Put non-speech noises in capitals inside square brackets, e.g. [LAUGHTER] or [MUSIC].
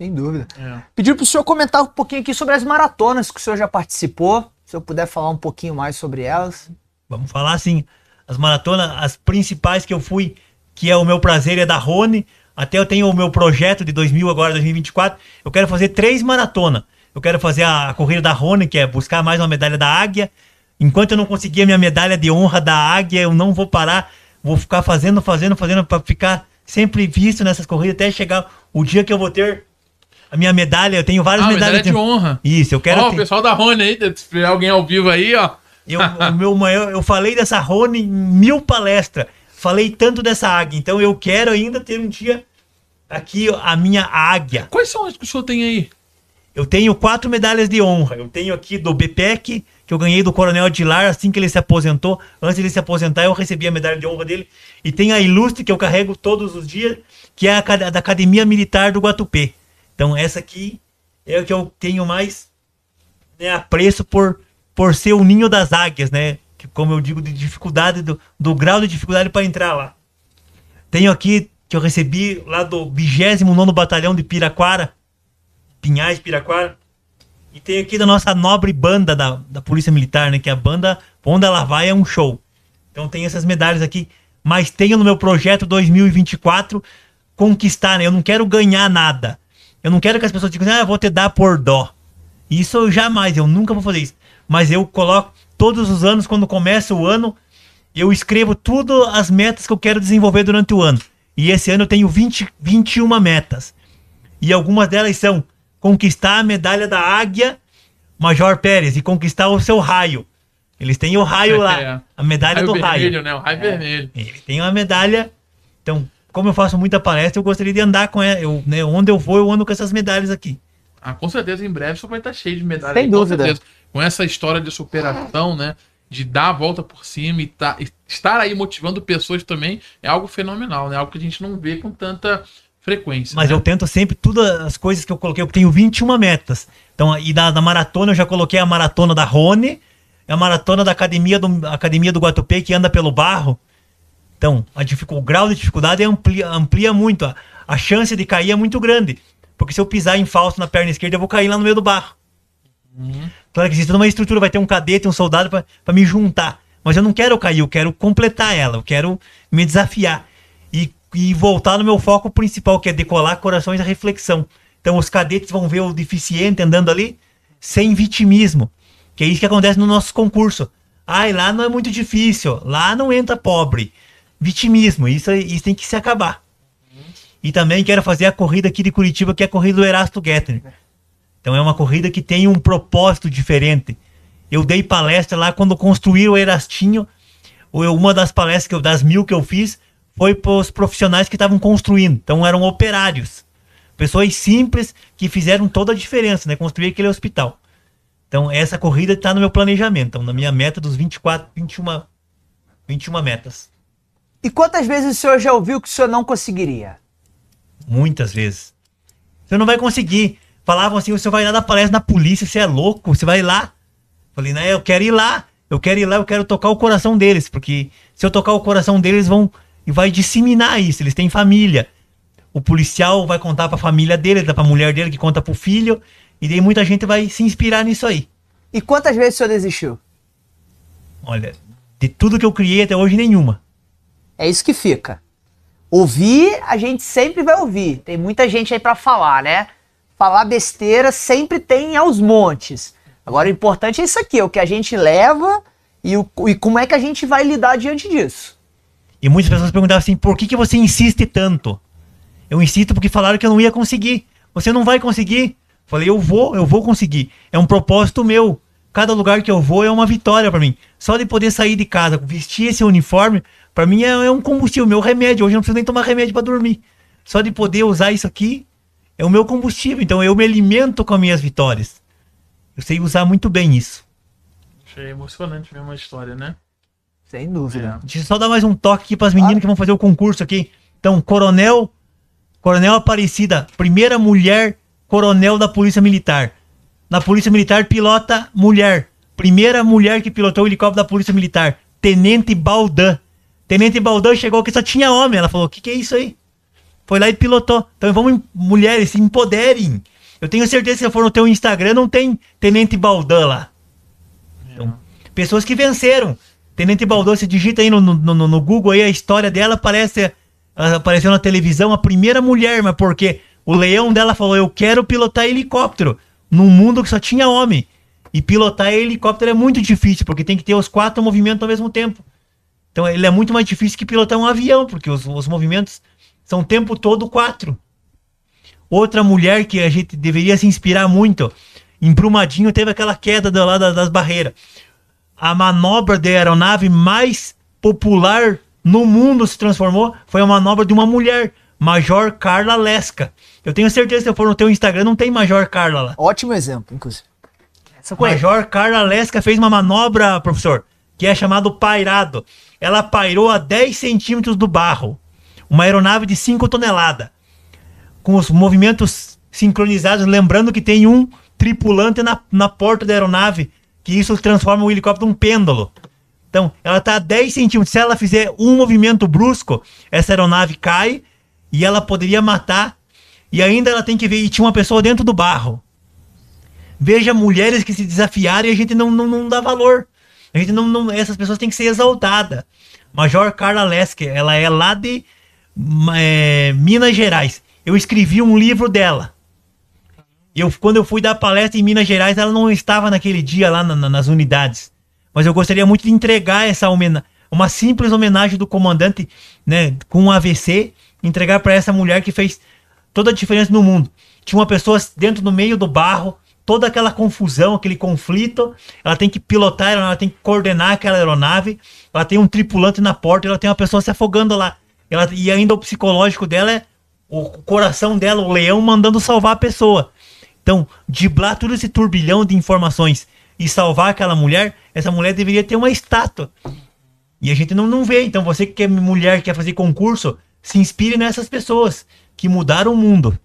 Sem dúvida. É. Pedir para o senhor comentar um pouquinho aqui sobre as maratonas que o senhor já participou. Se eu puder falar um pouquinho mais sobre elas. Vamos falar assim. As maratonas, as principais que eu fui, que é o meu prazer, é da Rony. Até eu tenho o meu projeto de 2000, agora 2024. Eu quero fazer três maratonas. Eu quero fazer a corrida da Rony, que é buscar mais uma medalha da Águia. Enquanto eu não conseguir a minha medalha de honra da Águia, eu não vou parar. Vou ficar fazendo, fazendo, fazendo, para ficar sempre visto nessas corridas até chegar o dia que eu vou ter a minha medalha, eu tenho várias ah, medalhas. medalha de honra. Isso, eu quero. Ó, oh, ter... o pessoal da Rony aí, se tiver alguém ao vivo aí, ó. Eu, o [LAUGHS] meu maior, eu falei dessa Rony em mil palestras. Falei tanto dessa águia. Então eu quero ainda ter um dia aqui a minha águia. Quais são as que o senhor tem aí? Eu tenho quatro medalhas de honra. Eu tenho aqui do BPEC, que eu ganhei do Coronel Adilar assim que ele se aposentou. Antes de ele se aposentar, eu recebi a medalha de honra dele. E tem a Ilustre, que eu carrego todos os dias, que é a da Academia Militar do Guatupê. Então essa aqui é o que eu tenho mais né, apreço por, por ser o ninho das águias, né? Que, como eu digo, de dificuldade, do, do grau de dificuldade para entrar lá. Tenho aqui que eu recebi lá do 29 Batalhão de Piraquara, Pinhais, Piraquara. E tem aqui da nossa nobre banda da, da Polícia Militar, né? Que é a banda Onda Ela Vai é um show. Então tem essas medalhas aqui. Mas tenho no meu projeto 2024 conquistar, né? Eu não quero ganhar nada. Eu não quero que as pessoas digam, ah, vou te dar por dó. Isso eu jamais, eu nunca vou fazer isso. Mas eu coloco todos os anos, quando começa o ano, eu escrevo tudo as metas que eu quero desenvolver durante o ano. E esse ano eu tenho 20, 21 metas. E algumas delas são conquistar a medalha da águia Major Pérez e conquistar o seu raio. Eles têm o raio lá, [LAUGHS] é. a medalha raio do vermelho, raio. Né? O raio é. vermelho. Ele tem uma medalha. Então, como eu faço muita palestra, eu gostaria de andar com ela. Eu, né, onde eu vou, eu ando com essas medalhas aqui. Ah, com certeza, em breve Você vai estar cheio de medalhas. Sem dúvida. Com, com, essa história de superação, né? De dar a volta por cima e, tá, e estar aí motivando pessoas também é algo fenomenal, né? Algo que a gente não vê com tanta frequência. Mas né? eu tento sempre todas as coisas que eu coloquei. Eu tenho 21 metas. Então, e da, da maratona, eu já coloquei a maratona da Rony, a maratona da academia do, academia do Guatupê, que anda pelo barro. Então, a o grau de dificuldade amplia, amplia muito. A, a chance de cair é muito grande. Porque se eu pisar em falso na perna esquerda, eu vou cair lá no meio do barro. Uhum. Claro então, que existe toda uma estrutura, vai ter um cadete, um soldado para me juntar. Mas eu não quero cair, eu quero completar ela, eu quero me desafiar. E, e voltar no meu foco principal, que é decolar corações e reflexão. Então os cadetes vão ver o deficiente andando ali sem vitimismo. Que é isso que acontece no nosso concurso. Ai, lá não é muito difícil, lá não entra pobre vitimismo. Isso, isso tem que se acabar. E também quero fazer a corrida aqui de Curitiba, que é a corrida do Erasto Gettner. Então é uma corrida que tem um propósito diferente. Eu dei palestra lá quando construíram o Erastinho. Uma das palestras que eu, das mil que eu fiz foi para os profissionais que estavam construindo. Então eram operários, pessoas simples que fizeram toda a diferença, né? Construir aquele hospital. Então essa corrida está no meu planejamento, então, na minha meta dos 24, 21, 21 metas. E quantas vezes o senhor já ouviu que o senhor não conseguiria? Muitas vezes. O senhor não vai conseguir. Falavam assim: o senhor vai lá na palestra na polícia, você é louco, você vai lá. Falei, né? Eu quero ir lá, eu quero ir lá, eu quero tocar o coração deles, porque se eu tocar o coração deles, vão e vai disseminar isso. Eles têm família. O policial vai contar para a família dele, para a mulher dele, que conta para o filho, e daí muita gente vai se inspirar nisso aí. E quantas vezes o senhor desistiu? Olha, de tudo que eu criei até hoje, nenhuma. É isso que fica. Ouvir, a gente sempre vai ouvir. Tem muita gente aí para falar, né? Falar besteira sempre tem aos montes. Agora o importante é isso aqui, é o que a gente leva e, o, e como é que a gente vai lidar diante disso. E muitas pessoas perguntavam assim: por que, que você insiste tanto? Eu insisto porque falaram que eu não ia conseguir. Você não vai conseguir. Falei, eu vou, eu vou conseguir. É um propósito meu. Cada lugar que eu vou é uma vitória para mim. Só de poder sair de casa, vestir esse uniforme, para mim é, é, um combustível, meu remédio. Hoje eu não preciso nem tomar remédio para dormir. Só de poder usar isso aqui é o meu combustível. Então eu me alimento com as minhas vitórias. Eu sei usar muito bem isso. Achei emocionante ver uma história, né? Sem dúvida. É. Deixa eu só dar mais um toque aqui para as meninas ah. que vão fazer o concurso aqui. Então, Coronel Coronel Aparecida, primeira mulher coronel da Polícia Militar na Polícia Militar pilota mulher. Primeira mulher que pilotou o helicóptero da Polícia Militar, Tenente Baldan. Tenente Baldan chegou que só tinha homem. Ela falou: "O que, que é isso aí?" Foi lá e pilotou. Então vamos mulheres se empoderem. Eu tenho certeza que se for no teu Instagram não tem Tenente Baldan lá. Então, pessoas que venceram. Tenente Baldan, se digita aí no, no, no, Google aí a história dela, parece apareceu na televisão a primeira mulher, mas porque o leão dela falou: "Eu quero pilotar helicóptero" num mundo que só tinha homem. E pilotar helicóptero é muito difícil, porque tem que ter os quatro movimentos ao mesmo tempo. Então ele é muito mais difícil que pilotar um avião, porque os, os movimentos são o tempo todo quatro. Outra mulher que a gente deveria se inspirar muito, em Brumadinho teve aquela queda do, lá das barreiras. A manobra da aeronave mais popular no mundo se transformou foi a manobra de uma mulher, Major Carla Lesca. Eu tenho certeza que se eu for no teu Instagram, não tem Major Carla lá. Ótimo exemplo, inclusive. Essa Major Carla Lesca fez uma manobra, professor, que é chamado pairado. Ela pairou a 10 centímetros do barro. Uma aeronave de 5 toneladas. Com os movimentos sincronizados, lembrando que tem um tripulante na, na porta da aeronave, que isso transforma o helicóptero num pêndulo. Então, ela está a 10 centímetros. Se ela fizer um movimento brusco, essa aeronave cai, e ela poderia matar e ainda ela tem que ver e tinha uma pessoa dentro do barro. Veja mulheres que se desafiaram e a gente não, não, não dá valor. A gente não, não essas pessoas têm que ser exaltadas. Major Carla Leske, ela é lá de é, Minas Gerais. Eu escrevi um livro dela. Eu, quando eu fui dar palestra em Minas Gerais, ela não estava naquele dia lá na, na, nas unidades. Mas eu gostaria muito de entregar essa homenagem, uma simples homenagem do comandante, né, com um AVC entregar para essa mulher que fez toda a diferença no mundo. Tinha uma pessoa dentro no meio do barro, toda aquela confusão, aquele conflito. Ela tem que pilotar, ela tem que coordenar aquela aeronave. Ela tem um tripulante na porta, ela tem uma pessoa se afogando lá. Ela, e ainda o psicológico dela é o coração dela, o leão, mandando salvar a pessoa. Então, diblar todo esse turbilhão de informações e salvar aquela mulher, essa mulher deveria ter uma estátua. E a gente não, não vê. Então, você que é mulher, quer fazer concurso, se inspire nessas pessoas que mudaram o mundo.